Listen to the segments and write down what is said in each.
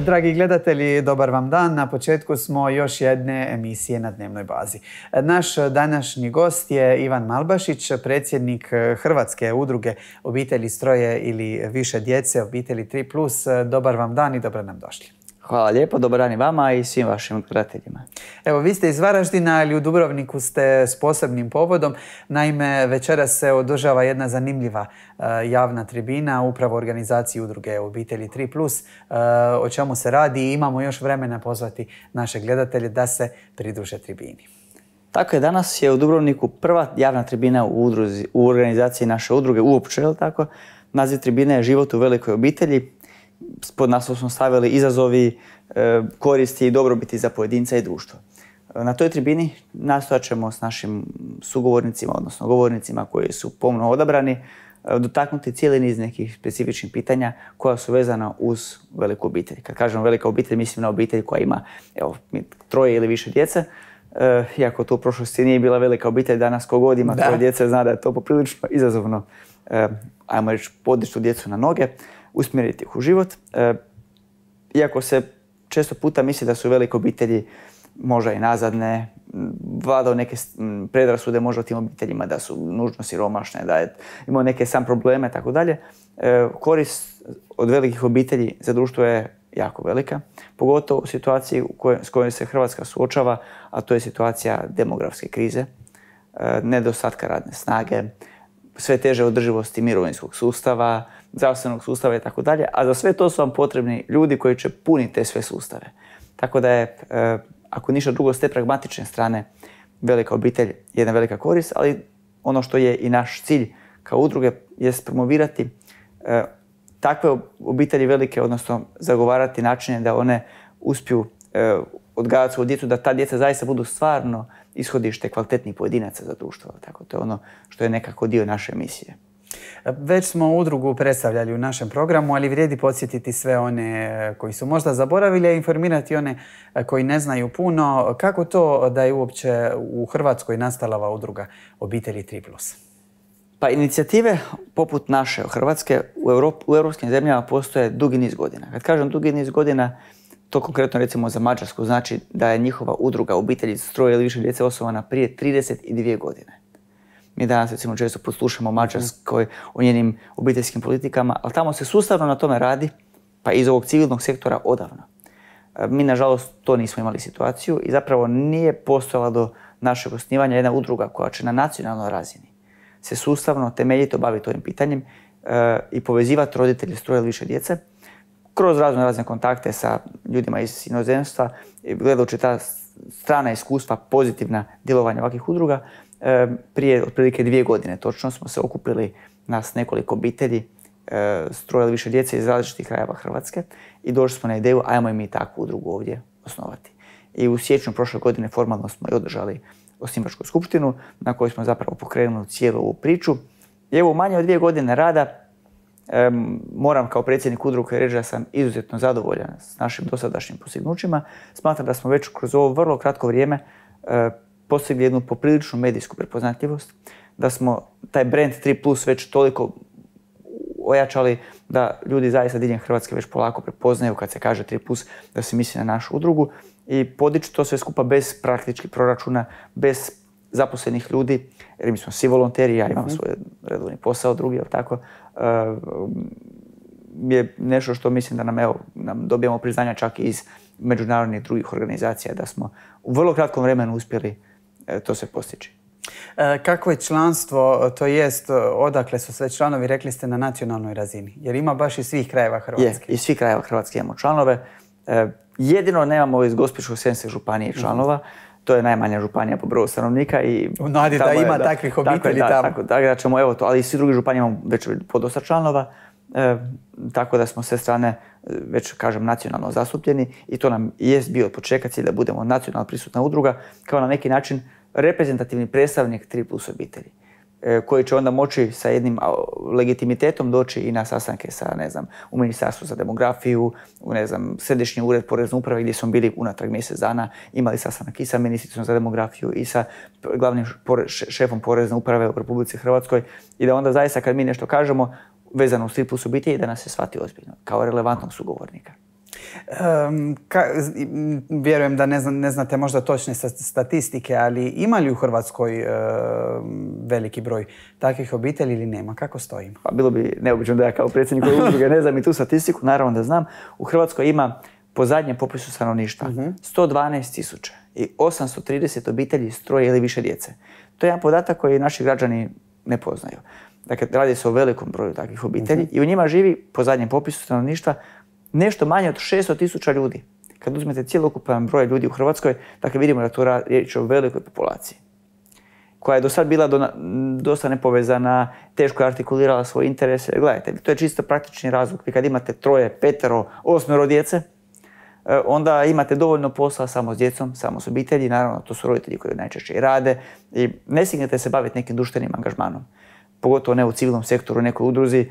Dragi gledatelji, dobar vam dan. Na početku smo još jedne emisije na dnevnoj bazi. Naš današnji gost je Ivan Malbašić, predsjednik Hrvatske udruge obitelji stroje ili više djece, obitelji 3+. Dobar vam dan i dobro nam došli. Hvala lijepo, dobar i vama i svim vašim gledateljima. Evo, vi ste iz Varaždina, ali u Dubrovniku ste s posebnim povodom. Naime, večeras se održava jedna zanimljiva e, javna tribina upravo organizaciji udruge obitelji 3+. E, o čemu se radi i imamo još vremena pozvati naše gledatelje da se pridruže tribini. Tako je, danas je u Dubrovniku prva javna tribina u, udruzi, u organizaciji naše udruge uopće, je li tako? Naziv tribine je Život u velikoj obitelji pod smo stavili izazovi, e, koristi i dobrobiti za pojedinca i društvo. Na toj tribini nastojat ćemo s našim sugovornicima, odnosno govornicima koji su pomno odabrani, e, dotaknuti cijeli niz nekih specifičnih pitanja koja su vezana uz veliku obitelj. Kad kažem velika obitelj, mislim na obitelj koja ima evo, troje ili više djece. E, iako to u prošlosti nije bila velika obitelj, danas kogod ima da. troje djece zna da je to poprilično izazovno, ajmo reći, podići djecu na noge usmjeriti ih u život. E, iako se često puta misli da su velike obitelji možda i nazadne, vladao neke predrasude možda o tim obiteljima da su nužno siromašne, da je imao neke sam probleme, tako dalje. E, korist od velikih obitelji za društvo je jako velika, pogotovo u situaciji u kojoj, s kojom se Hrvatska suočava, a to je situacija demografske krize, e, nedostatka radne snage, sve teže održivosti mirovinskog sustava, zdravstvenog sustava i tako dalje, a za sve to su vam potrebni ljudi koji će puniti te sve sustave. Tako da je, e, ako ništa drugo, s te pragmatične strane velika obitelj jedna velika korist, ali ono što je i naš cilj kao udruge je promovirati e, takve obitelji velike, odnosno zagovarati načine da one uspiju e, odgajati svoju djecu, da ta djeca zaista budu stvarno ishodište kvalitetnih pojedinaca za društvo. Tako to je ono što je nekako dio naše misije. Već smo udrugu predstavljali u našem programu, ali vrijedi podsjetiti sve one e, koji su možda zaboravili, a informirati one e, koji ne znaju puno kako to da je uopće u Hrvatskoj nastala ova udruga obitelji 3+. Pa inicijative poput naše u Hrvatske u, europskim zemljama postoje dugi niz godina. Kad kažem dugi niz godina, to konkretno recimo za Mađarsku znači da je njihova udruga obitelji stroje ili više djece osnovana prije 32 godine. Mi danas recimo često poslušamo mhm. Mađarskoj o njenim obiteljskim politikama, ali tamo se sustavno na tome radi, pa iz ovog civilnog sektora odavno. E, mi nažalost to nismo imali situaciju i zapravo nije postojala do našeg osnivanja jedna udruga koja će na nacionalnoj razini se sustavno, temeljito baviti ovim pitanjem e, i povezivati roditelje s više djece kroz razne razne kontakte sa ljudima iz inozemstva, gledajući ta strana iskustva, pozitivna djelovanja ovakvih udruga, E, prije otprilike dvije godine točno smo se okupili nas nekoliko obitelji, e, strojali više djece iz različitih krajeva Hrvatske i došli smo na ideju ajmo i mi takvu udrugu ovdje osnovati. I u siječnju prošle godine formalno smo i održali osnivačku skupštinu na kojoj smo zapravo pokrenuli cijelu ovu priču. I evo manje od dvije godine rada moram kao predsjednik udruge reći da sam izuzetno zadovoljan s našim dosadašnjim postignućima. Smatram da smo već kroz ovo vrlo kratko vrijeme e, postigli jednu popriličnu medijsku prepoznatljivost, da smo taj brand 3 plus već toliko ojačali da ljudi zaista diljem Hrvatske već polako prepoznaju kad se kaže 3 plus da se misli na našu udrugu i podići to sve skupa bez praktičkih proračuna, bez zaposlenih ljudi, jer mi smo svi volonteri, ja imam mhm. svoj redovni posao, drugi, ali tako, ehm, je nešto što mislim da nam, evo, nam dobijamo priznanja čak i iz međunarodnih drugih organizacija, da smo u vrlo kratkom vremenu uspjeli E, to se postiči. E, kako je članstvo, to jest odakle su sve članovi, rekli ste na nacionalnoj razini, jer ima baš iz svih krajeva Hrvatske. Je, iz svih krajeva Hrvatske imamo članove. E, jedino nemamo iz Gospićko-Senske županije mhm. članova, to je najmanja županija po broju stanovnika. I U nadi da ima takvih obitelji tamo. Tako, da ćemo, evo to, ali i svi drugi županije imamo već podosta članova, tako da smo s strane već kažem nacionalno zastupljeni i to nam jest bio početak cilj da budemo nacionalno prisutna udruga kao na neki način reprezentativni predstavnik 3 plus obitelji e, koji će onda moći sa jednim legitimitetom doći i na sastanke sa, ne znam, u Ministarstvu za demografiju, u, ne znam, Središnji ured porezne uprave gdje smo bili unatrag mjesec dana, imali sastanak i sa Ministricom za demografiju i sa glavnim šefom porezne uprave u Republici Hrvatskoj i da onda zaista kad mi nešto kažemo, vezano u stripu su biti da nas se shvati ozbiljno, kao relevantnog sugovornika. vjerujem da ne, zna, ne znate možda točne statistike, ali ima li u Hrvatskoj veliki broj takvih obitelji ili nema? Kako stoji? Pa bilo bi neobično da ja kao predsjednik udruge ne znam i tu statistiku, naravno da znam. U Hrvatskoj ima po zadnjem popisu stanovništva mhm. uh -huh. i 830 obitelji s troje ili više djece. To je jedan podatak koji naši građani ne poznaju. Dakle, radi se o velikom broju takvih obitelji mhm. i u njima živi, po zadnjem popisu stanovništva, nešto manje od 600 tisuća ljudi. Kad uzmete cjelokupan broj ljudi u Hrvatskoj, dakle vidimo da tu riječ o velikoj populaciji koja je do sad bila dosta nepovezana, teško je artikulirala svoje interese. Gledajte, to je čisto praktični razlog. Vi kad imate troje, petero, osmero djece, e, onda imate dovoljno posla samo s djecom, samo s obitelji. Naravno, to su roditelji koji najčešće i rade i ne signete se baviti nekim društvenim angažmanom pogotovo ne u civilnom sektoru, nekoj udruzi,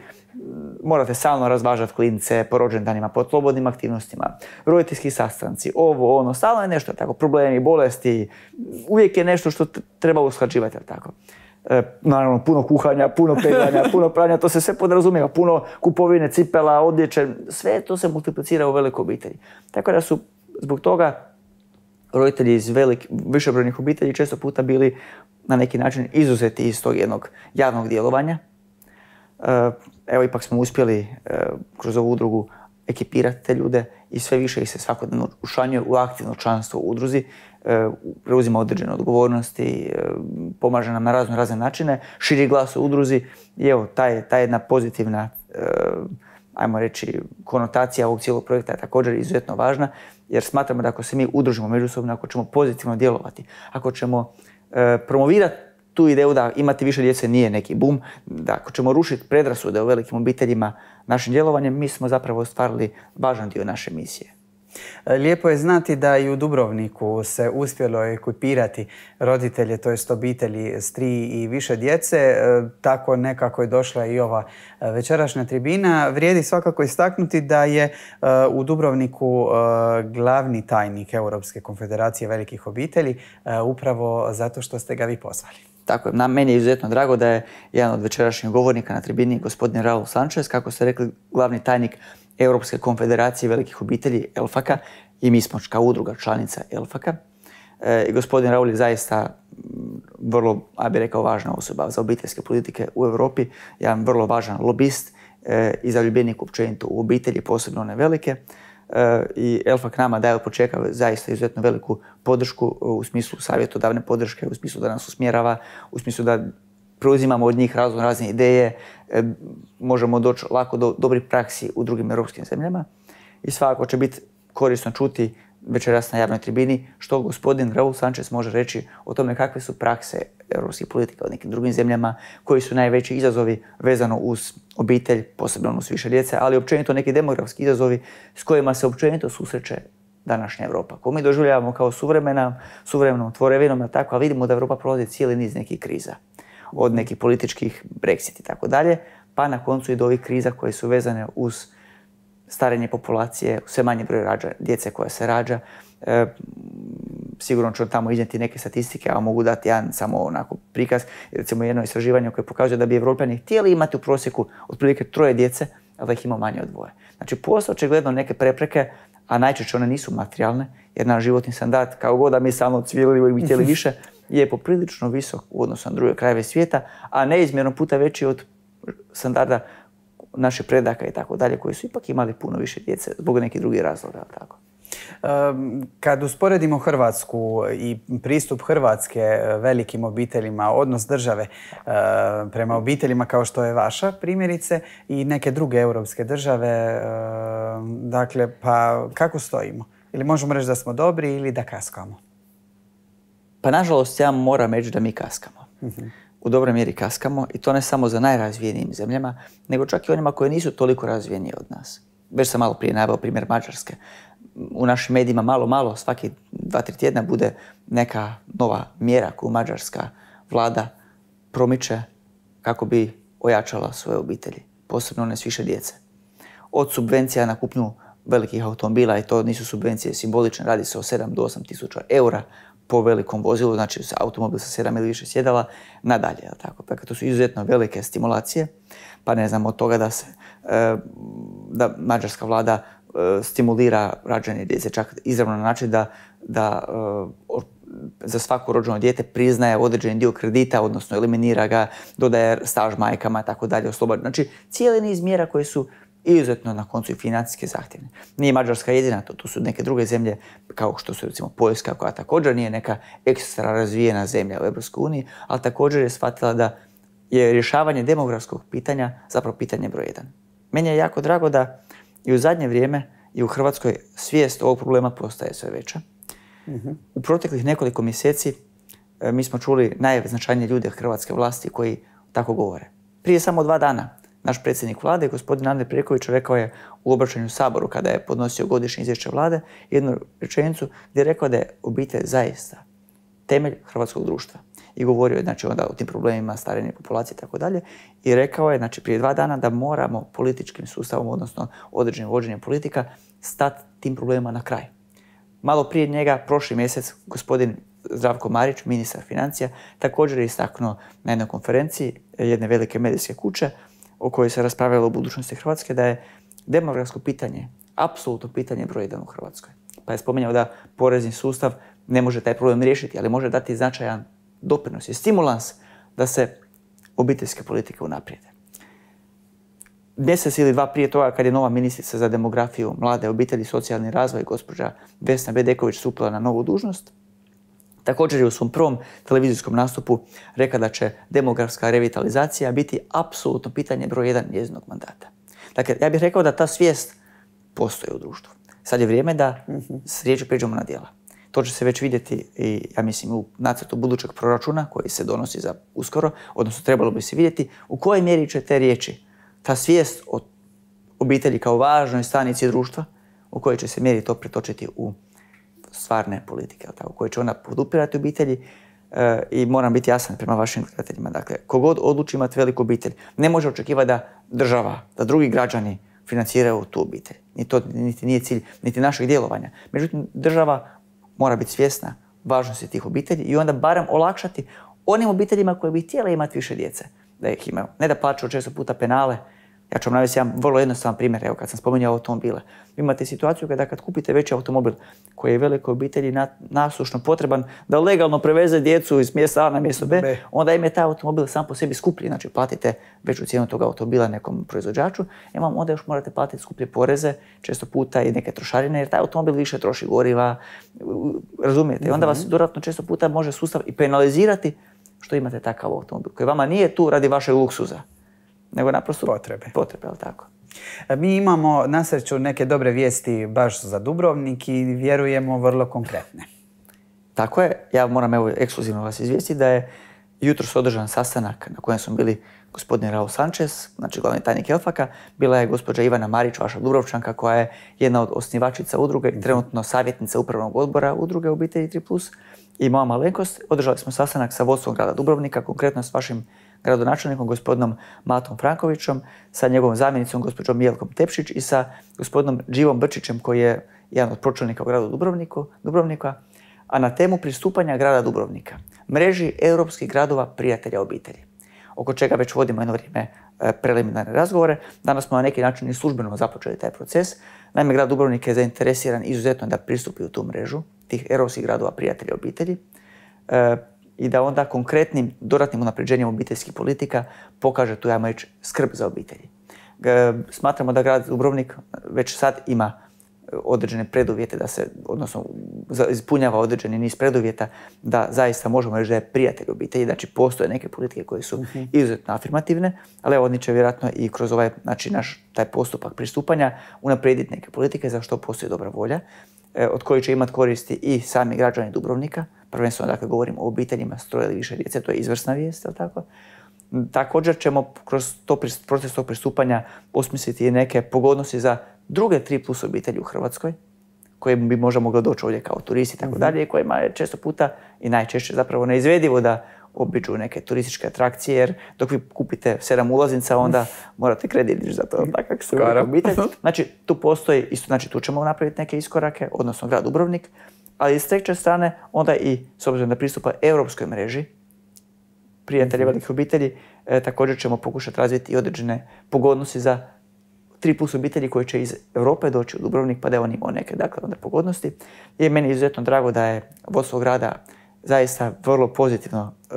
morate stalno razvažati klince po rođendanima, po slobodnim aktivnostima, roditeljski sastanci, ovo, ono, stalno je nešto tako, problemi, bolesti, uvijek je nešto što treba usklađivati, tako. E, naravno, puno kuhanja, puno peglanja, puno pranja, to se sve podrazumijeva, puno kupovine, cipela, odjeće, sve to se multiplicira u velikoj obitelji. Tako da su zbog toga roditelji iz velik, višebrojnih obitelji često puta bili na neki način izuzeti iz tog jednog javnog djelovanja. E, evo, ipak smo uspjeli e, kroz ovu udrugu ekipirati te ljude i sve više ih se svakodnevno ušanjuje u aktivno članstvo u udruzi, e, preuzima određene odgovornosti, pomaže nam na razne razne načine, širi glas u udruzi i evo, taj, ta jedna pozitivna ajmo reći, konotacija ovog cijelog projekta je također izuzetno važna jer smatramo da ako se mi udružimo međusobno, ako ćemo pozitivno djelovati, ako ćemo e, promovirati tu ideju da imati više djece nije neki bum, da ako ćemo rušiti predrasude u velikim obiteljima našim djelovanjem, mi smo zapravo ostvarili važan dio naše misije. E, lijepo je znati da i u Dubrovniku se uspjelo ekipirati roditelje, to jest obitelji s tri i više djece. E, tako nekako je došla i ova e, večerašnja tribina. Vrijedi svakako istaknuti da je u Dubrovniku glavni tajnik Europske konfederacije velikih obitelji upravo zato što ste ga vi pozvali. Tako je, meni je izuzetno drago da je jedan od večerašnjih govornika na tribini, gospodin Raul Sanchez, kako ste rekli, glavni tajnik Europske konfederacije velikih obitelji Elfaka i mi smo kao udruga članica Elfaka. E, I gospodin Raul je zaista mm, vrlo, ja bih rekao, važna osoba za obiteljske politike u Europi, jedan vrlo važan lobist e, i zaljubljenik općenito u obitelji, posebno one velike. E, i Elfa k nama daje od početka zaista izuzetno veliku podršku e, u smislu savjetodavne podrške, u smislu da nas usmjerava, u smislu da preuzimamo od njih razno razne ideje, e, možemo doći lako do dobrih praksi u drugim europskim zemljama i svakako će biti korisno čuti večeras na javnoj tribini što gospodin Raul Sanchez može reći o tome kakve su prakse europskih politika u nekim drugim zemljama, koji su najveći izazovi vezano uz obitelj, posebno uz više djece, ali općenito neki demografski izazovi s kojima se općenito susreće današnja Europa, koju mi doživljavamo kao suvremena, suvremenom tvorevinom, a tako, vidimo da Europa prolazi cijeli niz nekih kriza. Od nekih političkih, Brexit i tako dalje, pa na koncu i do ovih kriza koje su vezane uz starenje populacije, sve manje broj djece koja se rađa, E, sigurno ću tamo iznijeti neke statistike, a mogu dati jedan samo onako prikaz. Recimo jedno istraživanje koje pokazuje da bi Evropljani htjeli imati u prosjeku otprilike troje djece, a da ih ima manje od dvoje. Znači, postoje očigledno neke prepreke, a najčešće one nisu materijalne, jer naš životni standard, kao god da mi samo cvilili i bi htjeli više, je poprilično visok u odnosu na druge krajeve svijeta, a neizmjerno puta veći od standarda naše predaka i tako dalje, koji su ipak imali puno više djece zbog nekih drugih razloga. Tako. Kad usporedimo Hrvatsku i pristup Hrvatske eh, velikim obiteljima, odnos države eh, prema obiteljima kao što je vaša primjerice i neke druge europske države, dakle, pa kako stojimo? Ili možemo reći da smo dobri ili da kaskamo? Pa nažalost ja moram reći da mi kaskamo. Mhm. U dobroj mjeri kaskamo i to ne samo za najrazvijenijim zemljama, nego čak i onima koje nisu toliko razvijenije od nas. Već sam malo prije naveo primjer Mađarske u našim medijima malo, malo, svaki dva, tri tjedna bude neka nova mjera koju mađarska vlada promiče kako bi ojačala svoje obitelji, posebno one s više djece. Od subvencija na kupnju velikih automobila i to nisu subvencije simbolične, radi se o 7 do 8 tisuća eura po velikom vozilu, znači automobil sa 7 ili više sjedala, nadalje. Tako. Dakle, to su izuzetno velike stimulacije, pa ne znam od toga da se e, da mađarska vlada E, stimulira rađanje djece, čak izravno na način da, e, za svako rođeno dijete priznaje određeni dio kredita, odnosno eliminira ga, dodaje staž majkama tako dalje, oslobađa. Znači, cijeli niz mjera koje su izuzetno na koncu i financijske zahtjevne. Nije Mađarska jedina, to, su neke druge zemlje, kao što su recimo Poljska, koja također nije neka ekstra razvijena zemlja u EU, ali također je shvatila da je rješavanje demografskog pitanja zapravo pitanje broj jedan. Meni je jako drago da i u zadnje vrijeme i u Hrvatskoj svijest ovog problema postaje sve veća. Mhm. U proteklih nekoliko mjeseci e, mi smo čuli najznačajnije ljude hrvatske vlasti koji tako govore. Prije samo dva dana naš predsjednik vlade, gospodin Andrej Preković, rekao je u obraćanju Saboru kada je podnosio godišnje izvješće vlade jednu rečenicu gdje je rekao da je obitelj zaista temelj hrvatskog društva i govorio je znači, onda o tim problemima starenje populacije i tako dalje. I rekao je znači, prije dva dana da moramo političkim sustavom, odnosno određenim vođenjem politika, stati tim problemima na kraj. Malo prije njega, prošli mjesec, gospodin Zdravko Marić, ministar financija, također je istaknuo na jednoj konferenciji jedne velike medijske kuće o kojoj se raspravljalo o budućnosti Hrvatske da je demografsko pitanje apsolutno pitanje broj jedan u Hrvatskoj. Pa je spominjao da porezni sustav ne može taj problem riješiti, ali može dati značajan doprinos i stimulans da se obiteljske politike unaprijede. Mjesec ili dva prije toga kad je nova ministrica za demografiju, mlade obitelji, socijalni razvoj, gospođa Vesna Bedeković stupila na novu dužnost, također je u svom prvom televizijskom nastupu rekla da će demografska revitalizacija biti apsolutno pitanje broj jedan njezinog mandata. Dakle, ja bih rekao da ta svijest postoji u društvu. Sad je vrijeme da s riječi priđemo na djela. To će se već vidjeti, i, ja mislim, u nacrtu budućeg proračuna koji se donosi za uskoro, odnosno trebalo bi se vidjeti u kojoj mjeri će te riječi, ta svijest o obitelji kao važnoj stanici društva, u kojoj će se mjeri to pretočiti u stvarne politike, u kojoj će ona podupirati obitelji, e, i moram biti jasan prema vašim gledateljima. Dakle, kogod odluči imati veliku obitelj, ne može očekivati da država, da drugi građani financiraju tu obitelj. to niti nije cilj, niti našeg djelovanja. Međutim, država mora biti svjesna važnosti tih obitelji i onda barem olakšati onim obiteljima koje bi htjele imati više djece da ih imaju. Ne da plaću često puta penale ja ću vam navesti jedan vrlo jednostavan primjer, evo kad sam spominjao automobile. Vi imate situaciju kada kad kupite veći automobil koji je velikoj obitelji na, nasušno potreban da legalno preveze djecu iz mjesta A na mjesto B, onda im je taj automobil sam po sebi skuplji, znači platite veću cijenu tog automobila nekom proizvođaču, imam e, vam onda još morate platiti skuplje poreze, često puta i neke trošarine, jer taj automobil više troši goriva, razumijete, i onda vas mhm. dodatno često puta može sustav i penalizirati što imate takav automobil koji vama nije tu radi vašeg luksuza nego naprosto potrebe. Potrebe, tako. E, mi imamo na sreću neke dobre vijesti baš za Dubrovnik i vjerujemo vrlo konkretne. Tako je, ja moram evo ekskluzivno vas izvijesti da je jutros održan sastanak na kojem su bili gospodin Raul Sanchez, znači glavni tajnik Elfaka, bila je gospođa Ivana Marić, vaša Dubrovčanka, koja je jedna od osnivačica udruge i mhm. trenutno savjetnica upravnog odbora udruge obitelji 3+, i moja malenkost. Održali smo sastanak sa vodstvom grada Dubrovnika, konkretno s vašim gradonačelnikom gospodinom Matom Frankovićom, sa njegovom zamjenicom gospođom Jelkom Tepšić i sa gospodinom Živom Brčićem koji je jedan od pročelnika u gradu Dubrovnika, a na temu pristupanja grada Dubrovnika, mreži europskih gradova prijatelja obitelji, oko čega već vodimo jedno vrijeme e, preliminarne razgovore. Danas smo na neki način i službeno započeli taj proces. Naime, grad Dubrovnik je zainteresiran izuzetno da pristupi u tu mrežu tih europskih gradova prijatelja obitelji. E, i da onda konkretnim dodatnim unapređenjem obiteljskih politika pokaže tu, ja reći, skrb za obitelji. smatramo da grad Dubrovnik već sad ima e, određene preduvjete da se, odnosno ispunjava određeni niz preduvjeta da zaista možemo reći da je prijatelj obitelji. Znači postoje neke politike koje su mhm. izuzetno afirmativne, ali oni će vjerojatno i kroz ovaj, znači naš taj postupak pristupanja unaprijediti neke politike za što postoji dobra volja. E, od kojih će imati koristi i sami građani Dubrovnika, prvenstveno dakle govorimo o obiteljima s troje više djece, to je izvrsna vijest, tako? Također ćemo kroz to proces tog pristupanja osmisliti i neke pogodnosti za druge tri plus obitelji u Hrvatskoj, koje bi možda mogle doći ovdje kao turisti i tako mhm. dalje, kojima je često puta i najčešće zapravo neizvedivo da obiđu neke turističke atrakcije, jer dok vi kupite sedam ulaznica, onda morate kredit za to, takak. Znači, tu postoji, isto, znači tu ćemo napraviti neke iskorake, odnosno grad Dubrovnik, ali s treće strane, onda i s obzirom da pristupa europskoj mreži, prijatelje mhm. velikih obitelji, e, također ćemo pokušati razviti i određene pogodnosti za tri plus obitelji koji će iz Europe doći u Dubrovnik, pa da oni on neke dakle, onda pogodnosti. I meni je izuzetno drago da je vodstvo grada zaista vrlo pozitivno e,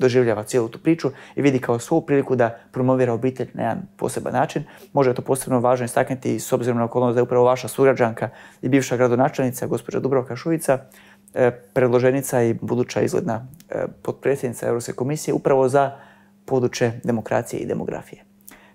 doživljava cijelu tu priču i vidi kao svu priliku da promovira obitelj na jedan poseban način. Može to posebno važno istaknuti s obzirom na okolnost da je upravo vaša sugrađanka i bivša gradonačelnica, gospođa Dubravka Šuvica, e, predloženica i buduća izgledna e, potpredsjednica Europske komisije upravo za područje demokracije i demografije.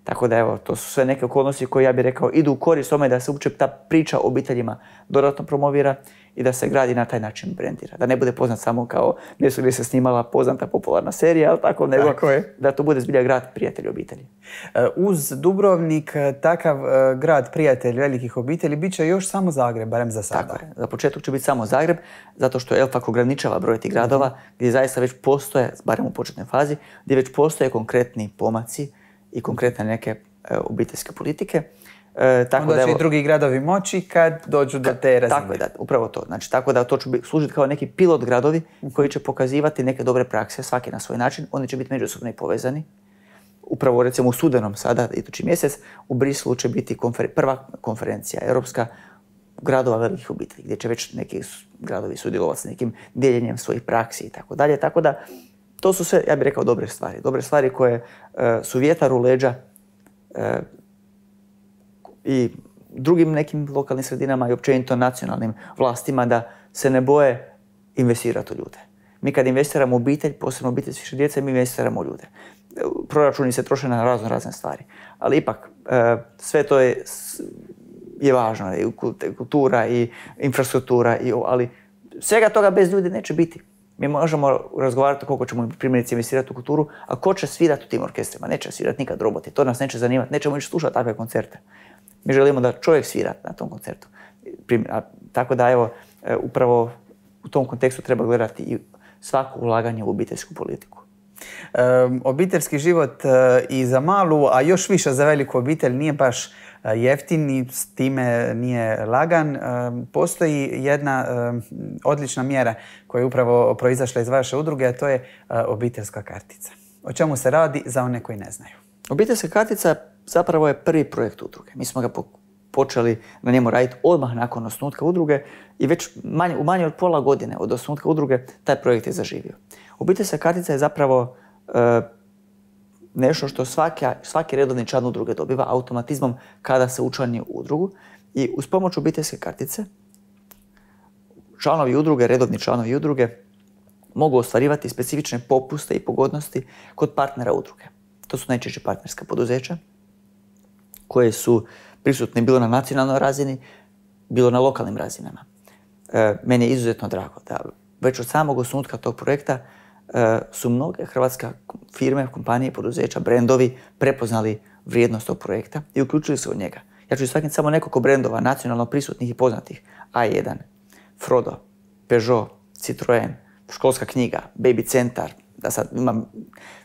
Tako da evo, to su sve neke okolnosti koje ja bih rekao idu u korist tome da se uopće ta priča o obiteljima dodatno promovira i da se gradi na taj način brendira. Da ne bude poznat samo kao mjesto gdje se snimala poznata popularna serija, ali tako nego tako da to bude zbilja grad prijatelj obitelji. E, uz Dubrovnik, e, takav e, grad prijatelj velikih obitelji, bit će još samo Zagreb, barem za sada. Tako je. Za početak će biti samo Zagreb, zato što Elfak ograničava broj tih gradova, mhm. gdje zaista već postoje, barem u početnoj fazi, gdje već postoje konkretni pomaci i konkretne neke e, obiteljske politike. E, tako Onda da, će evo, i drugi gradovi moći kad dođu do te razine. Tako da, upravo to. Znači, tako da to će služiti kao neki pilot gradovi koji će pokazivati neke dobre prakse, svaki na svoj način. Oni će biti međusobno i povezani. Upravo recimo u Sudanom sada, idući mjesec, u Brislu će biti prva konferencija europska gradova velikih obitelji, gdje će već neki gradovi sudjelovati s nekim dijeljenjem svojih praksi i tako dalje. Tako da to su sve, ja bih rekao, dobre stvari. Dobre stvari koje e, su vjetar u leđa e, i drugim nekim lokalnim sredinama i općenito nacionalnim vlastima da se ne boje investirati u ljude. Mi kad investiramo u obitelj, posebno obitelj djece, mi investiramo u ljude. Proračuni se troše na razno razne stvari. Ali ipak, e, sve to je, je važno. I kultura i infrastruktura, i, ali svega toga bez ljudi neće biti. Mi možemo razgovarati koliko ćemo primjerice investirati u kulturu, a ko će svirati u tim orkestrima? Neće svirati nikad roboti, to nas neće zanimati, nećemo ići slušati takve koncerte. Mi želimo da čovjek svira na tom koncertu. tako da evo, e, upravo u tom kontekstu treba gledati i svako ulaganje u obiteljsku politiku. Obiteljski život e, i za malu, a još više za veliku obitelj nije baš e, jeftin i s time nije lagan. Postoji jedna odlična mjera koja je upravo proizašla iz vaše udruge, a to je e, obiteljska kartica. O čemu se radi za one koji ne znaju? Obiteljska kartica zapravo je prvi projekt udruge. Mi smo ga počeli na njemu raditi odmah nakon osnutka udruge i već manje, u manje od pola godine od osnutka udruge taj projekt je zaživio. Obiteljska kartica je zapravo e, nešto što svaki redovni član udruge dobiva automatizmom kada se učlani u udrugu i uz pomoć obiteljske kartice članovi udruge, redovni članovi udruge mogu ostvarivati specifične popuste i pogodnosti kod partnera udruge. To su najčešće partnerska poduzeća koje su prisutni bilo na nacionalnoj razini, bilo na lokalnim razinama. E, meni je izuzetno drago da već od samog osnutka tog projekta e, su mnoge hrvatske firme, kompanije, poduzeća, brendovi prepoznali vrijednost tog projekta i uključili se u njega. Ja ću istaknuti samo nekoliko brendova nacionalno prisutnih i poznatih. A1, Frodo, Peugeot, Citroen, školska knjiga, Baby Centar, da sad imam...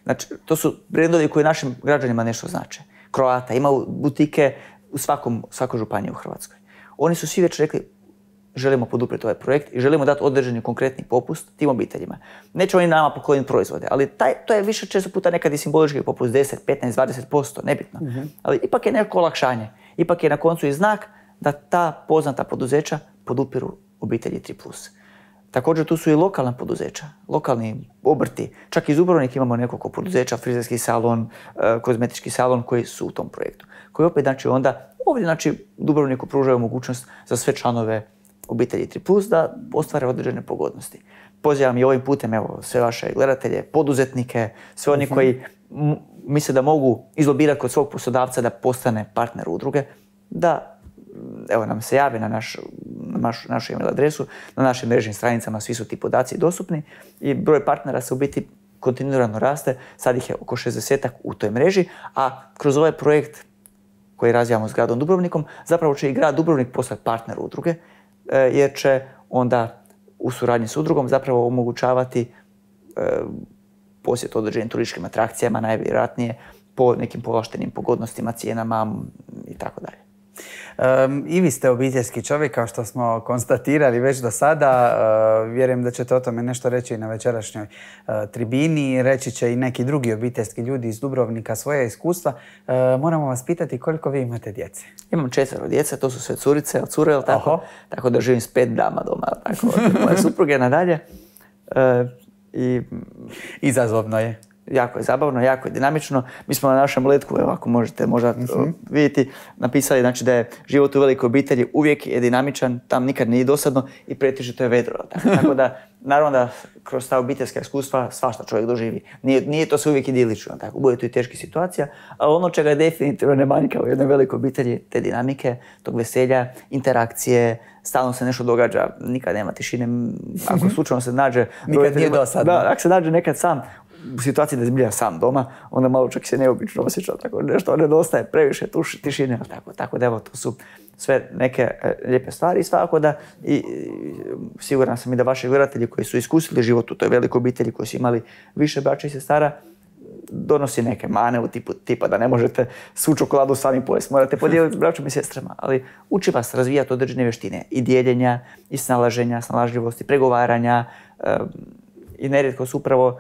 Znači, to su brendovi koji našim građanima nešto znače. Kroata, ima butike u svakom, svakoj županiji u Hrvatskoj. Oni su svi već rekli želimo poduprijeti ovaj projekt i želimo dati određeni konkretni popust tim obiteljima. Neće oni nama pokloniti proizvode, ali taj, to je više često puta nekad i simbolički popust 10, 15, 20%, nebitno. Mhm. Ali ipak je neko olakšanje. Ipak je na koncu i znak da ta poznata poduzeća podupiru obitelji 3+. Također tu su i lokalna poduzeća, lokalni obrti. Čak iz Dubrovnika imamo nekoliko poduzeća, frizerski salon, e, kozmetički salon koji su u tom projektu. Koji opet znači onda ovdje znači Dubrovniku pružaju mogućnost za sve članove obitelji 3 da ostvare određene pogodnosti. Pozivam i ovim putem evo sve vaše gledatelje, poduzetnike, sve oni mhm. koji misle da mogu izlobirati kod svog poslodavca da postane partner udruge, da evo nam se jave na naš našu email adresu, na našim mrežnim stranicama svi su ti podaci dostupni i broj partnera se u biti kontinuirano raste, sad ih je oko 60 u toj mreži, a kroz ovaj projekt koji razvijamo s gradom Dubrovnikom, zapravo će i grad Dubrovnik postati partner udruge, e, jer će onda u suradnji s udrugom zapravo omogućavati e, posjet određenim turističkim atrakcijama, najvjerojatnije po nekim povlaštenim pogodnostima, cijenama i tako dalje. I vi ste obiteljski čovjek, kao što smo konstatirali već do sada. vjerujem da ćete o tome nešto reći i na večerašnjoj eh, tribini. Reći će i neki drugi obiteljski ljudi iz Dubrovnika svoje iskustva. moramo vas pitati koliko vi imate djece. Imam četvero djece, to su sve curice, cure, tako? Tako da živim s pet dama doma, od moje supruge nadalje. I... Izazovno je jako je zabavno, jako je dinamično. Mi smo na našem letku, evo ako možete možda mhm. vidjeti, napisali znači, da je život u velikoj obitelji uvijek je dinamičan, tam nikad nije dosadno i to je vedro. Tako da, naravno da kroz ta obiteljska iskustva svašta čovjek doživi. Nije, nije to se uvijek idilično, tako, bude tu i teški situacija, A ono čega je definitivno ne manjka u jednoj velikoj obitelji, te dinamike, tog veselja, interakcije, stalno se nešto događa, nikad nema tišine, ako mhm. slučajno se nađe... nikad nije dosadno. ako se nađe nekad sam u situaciji da zbilja sam doma, onda malo čak se neobično osjeća tako nešto, nedostaje previše tuši, tišine, tako, tako da evo, to su sve neke e, lijepe stvari tako da i siguran sam i da vaši gledatelji koji su iskusili život u toj velikoj obitelji, koji su imali više braća i sestara, donosi neke mane u tipu, tipa da ne možete svu čokoladu sami pojesti, morate podijeliti s braćom i sestrama, ali uči vas razvijati određene vještine i dijeljenja, i snalaženja, snalažljivosti, pregovaranja e, i nerijetko su upravo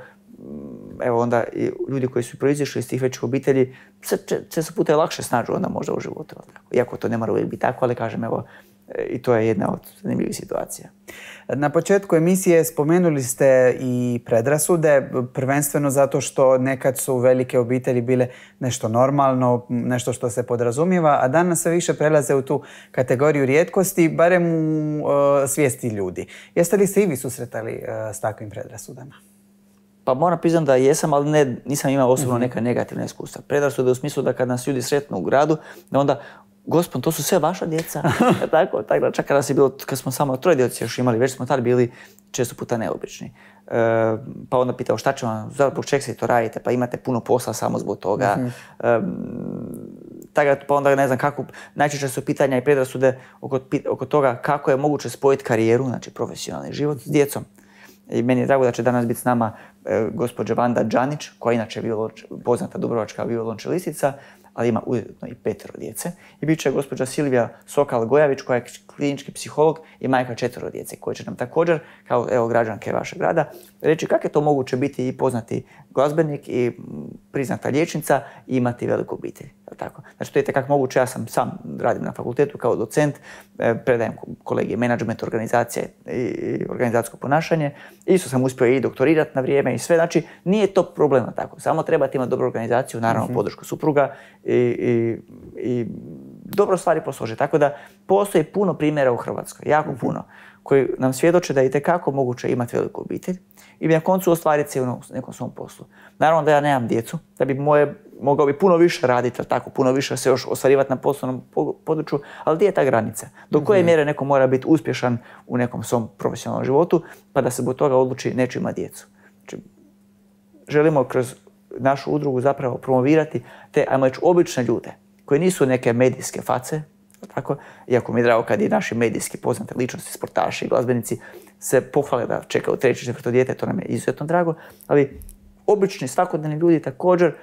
evo onda i ljudi koji su proizišli iz tih većih obitelji se često puta lakše snađu onda možda u životu. Iako to ne mora uvijek biti tako, ali kažem evo e, i to je jedna od zanimljivih situacija. Na početku emisije spomenuli ste i predrasude, prvenstveno zato što nekad su velike obitelji bile nešto normalno, nešto što se podrazumijeva, a danas se više prelaze u tu kategoriju rijetkosti, barem u e, svijesti ljudi. Jeste li se i vi susretali e, s takvim predrasudama? Pa moram priznati da jesam, ali ne, nisam imao osobno mhm. neka negativna iskustva. Predrasude u smislu da kad nas ljudi sretnu u gradu, da onda Gospod, to su sve vaša djeca. tako, tako da čak je bilo, kad smo samo troje djece još imali, već smo tad bili često puta neobični. E, pa onda pitao šta će vam, zbog čeg se to radite, pa imate puno posla samo zbog toga. Mhm. pa onda ne znam kako, najčešće su pitanja i predrasude oko, oko toga kako je moguće spojiti karijeru, znači profesionalni život, s djecom. I meni je drago da će danas biti s nama e, gospođa Vanda Đanić, koja je inače violonč, poznata dubrovačka violončelistica, ali ima ujedno i petero djece. I bit će gospođa Silvija Sokal-Gojavić, koja je klinički psiholog i majka četvero djece, koja će nam također, kao evo, građanke vašeg grada, reći kak je to moguće biti i poznati glazbenik i priznata liječnica i imati veliku obitelj. Tako. Znači, to je tekak moguće. Ja sam sam radim na fakultetu kao docent, e, predajem kolegije menadžment, organizacije i organizacijsko ponašanje. Isto sam uspio i doktorirati na vrijeme i sve. Znači, nije to problema tako. Samo trebate imati dobru organizaciju, naravno mhm. podršku supruga i, dobro stvari posložiti. Tako da, postoji puno primjera u Hrvatskoj. Jako mhm. puno koji nam svjedoče da je itekako moguće imati veliku obitelj i na koncu ostvariti se u nekom svom poslu. Naravno da ja nemam djecu, da bi moje, mogao bi puno više raditi, tako, puno više se još ostvarivati na poslovnom području, ali gdje je ta granica? Do koje mhm. mjere neko mora biti uspješan u nekom svom profesionalnom životu, pa da se zbog toga odluči neću imati djecu. Znači, želimo kroz našu udrugu zapravo promovirati te, ajmo reći, obične ljude, koji nisu neke medijske face, tako, iako mi je drago kad i naši medijski poznate ličnosti, sportaši i glazbenici se pohvale da čekaju treće, četvrto dijete, to nam je izuzetno drago, ali obični svakodnevni ljudi također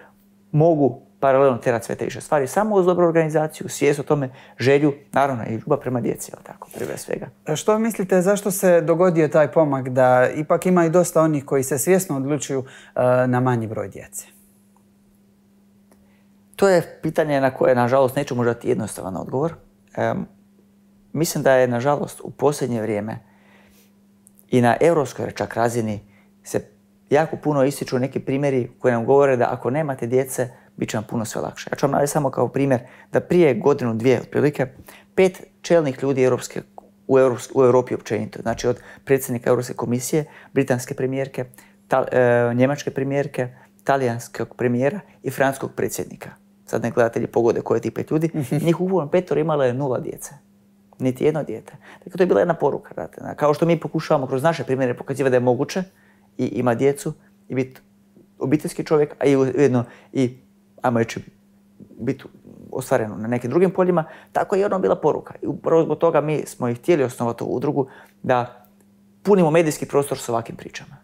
mogu paralelno terati sve te više stvari, samo uz dobru organizaciju, svijest o tome, želju, naravno i ljubav prema djeci, ali tako, prije svega. Što mislite, zašto se dogodio taj pomak da ipak ima i dosta onih koji se svjesno odlučuju uh, na manji broj djece? To je pitanje na koje, nažalost, neću možda jednostavan odgovor mislim da je, nažalost, u posljednje vrijeme i na europskoj čak razini se jako puno ističu neki primjeri koji nam govore da ako nemate djece, bit će vam puno sve lakše. Ja ću vam navesti samo kao primjer da prije godinu, dvije otprilike, pet čelnih ljudi u, u Europi općenito, znači od predsjednika Europske komisije, britanske premijerke, e, njemačke premijerke, talijanskog premijera i franskog predsjednika sad ne gledatelji pogode koje ti pet ljudi, mhm. njih ugovorom petor imala je nula djece. Niti jedno dijete. Dakle, to je bila jedna poruka. Kao što mi pokušavamo kroz naše primjere pokazivati da je moguće i ima djecu i biti obiteljski čovjek, a i ujedno i, ajmo reći, biti ostvareno na nekim drugim poljima, tako je ono bila poruka. I upravo zbog toga mi smo ih htjeli osnovati ovu udrugu da punimo medijski prostor s ovakvim pričama.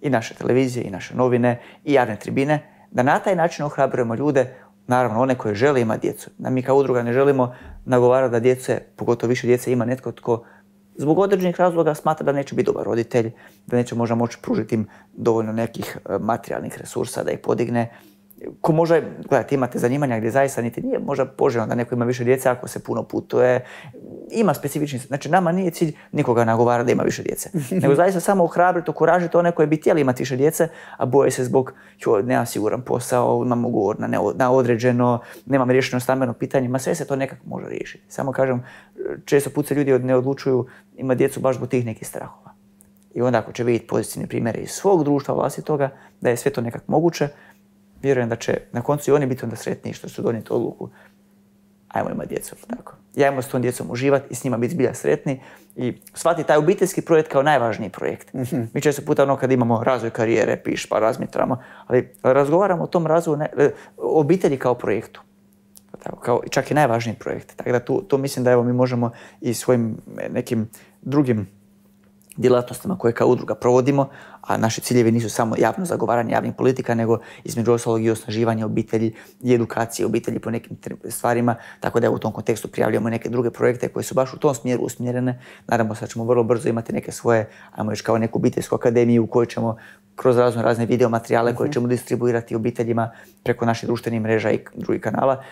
I naše televizije, i naše novine, i javne tribine, da na taj način ohrabrujemo ljude Naravno, one koje žele ima djecu. mi kao udruga ne želimo nagovarati da djece, pogotovo više djece, ima netko tko zbog određenih razloga smatra da neće biti dobar roditelj, da neće možda moći pružiti im dovoljno nekih e, materijalnih resursa da ih podigne, ko može, gledajte, imate zanimanja gdje zaista niti nije možda poželjno da neko ima više djece ako se puno putuje. Ima specifični, znači nama nije cilj nikoga nagovara da ima više djece. Nego zaista samo ohrabriti, okuražiti one koje bi htjeli imati više djece, a boje se zbog, nema siguran posao, imam ugovor na, određeno, nemam riješeno stambeno pitanje, ma sve se to nekako može riješiti. Samo kažem, često put se ljudi ne odlučuju ima djecu baš zbog tih nekih strahova. I onda ako će vidjeti pozitivne primjere iz svog društva vlastitoga, da je sve to nekako moguće, vjerujem da će na koncu i oni biti onda sretniji što su donijeti odluku ajmo imati djecu. Tako. ajmo s tom djecom uživati i s njima biti zbilja sretni i shvati taj obiteljski projekt kao najvažniji projekt. Mhm. Mi često puta ono kad imamo razvoj karijere, piš pa razmitramo, ali razgovaramo o tom razvoju e, obitelji kao projektu. Pa čak i najvažniji projekt. Tako da tu, mislim da evo mi možemo i svojim e, nekim drugim djelatnostima koje kao udruga provodimo, a naši ciljevi nisu samo javno zagovaranje javnih politika, nego između i osnaživanje obitelji i edukacije obitelji po nekim stvarima, tako da u tom kontekstu prijavljamo neke druge projekte koje su baš u tom smjeru usmjerene. Naravno, sad ćemo vrlo brzo imati neke svoje, ajmo još kao neku obiteljsku akademiju u kojoj ćemo kroz razno razne video materijale koje mhm. ćemo distribuirati obiteljima preko naših društvenih mreža i drugih kanala,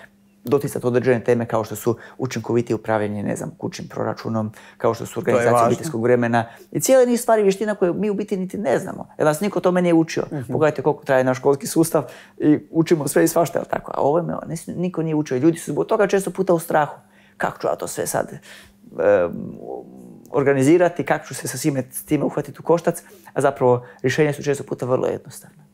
doticati određene teme kao što su učinkoviti upravljanje, ne znam, kućnim proračunom, kao što su organizacija obiteljskog vremena i cijeli niz stvari vještina koje mi u biti niti ne znamo. Jer nas niko tome nije učio. Mhm. Pogledajte koliko traje naš školski sustav i učimo sve i svašta, jel tako? A ovo me, niko nije učio. Ljudi su zbog toga često puta u strahu. Kako ću ja to sve sad organizirati, kako ću se sa svime, time uhvatiti u koštac, a zapravo rješenja su često puta vrlo jednostavna.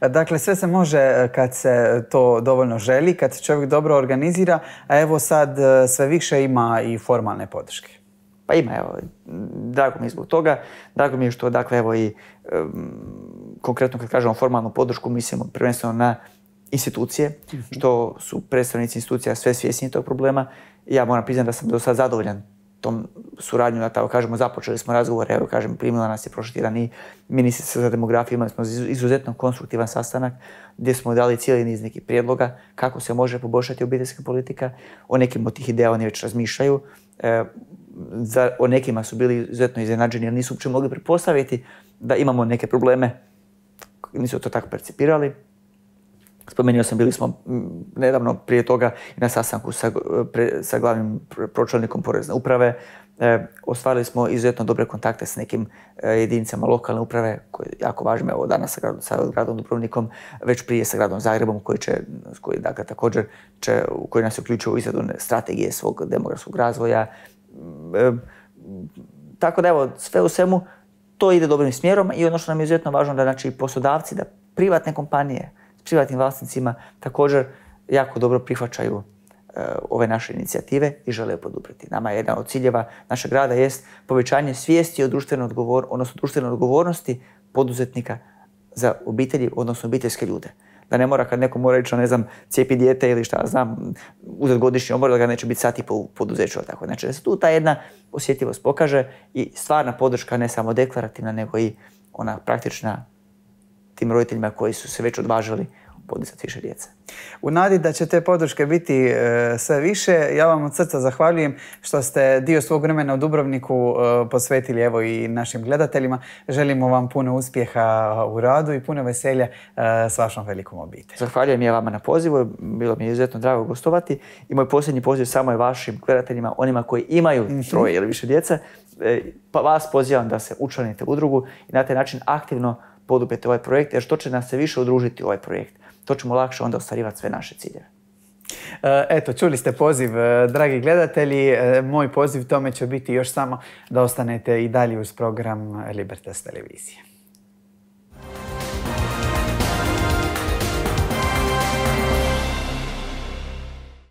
Dakle, sve se može e, kad se to dovoljno želi, kad se čovjek dobro organizira, a evo sad e, sve više ima i formalne podrške. Pa ima, evo, drago mi je zbog toga, drago mi je što, dakle, evo i konkretno kad kažemo formalnu podršku, mislimo prvenstveno na institucije, mhm. što su predstavnici institucija sve svjesni tog problema. Ja moram priznati da sam do sad zadovoljan tom suradnju, da tako kažemo, započeli smo razgovore, evo kažem, primila nas je prošli tjedan ministrica za demografiju, imali smo izuzetno konstruktivan sastanak gdje smo dali cijeli niz nekih prijedloga kako se može poboljšati obiteljska politika, o nekim od tih ideja oni već razmišljaju, e, o nekima su bili izuzetno iznenađeni jer nisu uopće mogli pretpostaviti da imamo neke probleme, nisu to tako percipirali, Spomenuo sam, bili smo nedavno prije toga na sastanku sa, sa glavnim pročelnikom porezne uprave. E, ostvarili smo izuzetno dobre kontakte s nekim e, jedinicama lokalne uprave, koje je jako važno, evo danas sa, sa gradom Dubrovnikom, već prije sa gradom Zagrebom, koji, će, koji dakle, također će, koji nas je uključio u izradu strategije svog demografskog razvoja. E, tako da evo, sve u svemu, to ide dobrim smjerom i ono što nam je izuzetno važno da znači poslodavci, da privatne kompanije, privatnim vlasnicima također jako dobro prihvaćaju e, ove naše inicijative i žele je Nama je jedna od ciljeva našeg rada jest povećanje svijesti o društvenoj odgovor, odnosno društvenoj odgovornosti poduzetnika za obitelji, odnosno obiteljske ljude. Da ne mora kad neko mora ići, ne znam, cijepi dijete ili šta znam, uzeti godišnji obor, da ga neće biti sati po poduzeću. Tako. Znači da se tu ta jedna osjetljivost pokaže i stvarna podrška ne samo deklarativna nego i ona praktična tim roditeljima koji su se već odvažili podisati više djece. U nadi da će te podrške biti e, sve više, ja vam od srca zahvaljujem što ste dio svog vremena u Dubrovniku e, posvetili evo i našim gledateljima. Želimo vam puno uspjeha u radu i puno veselja e, s vašom velikom obitelj. Zahvaljujem ja vama na pozivu, bilo mi je izuzetno drago gostovati i moj posljednji poziv samo je vašim gledateljima, onima koji imaju mhm. troje ili više djece. Pa vas pozivam da se učlanite u udrugu i na taj način aktivno podupjeti ovaj projekt, jer što će nas se više udružiti u ovaj projekt, to ćemo lakše onda ostvarivati sve naše ciljeve. E, eto, čuli ste poziv, e, dragi gledatelji. E, moj poziv tome će biti još samo da ostanete i dalje uz program Libertas televizije.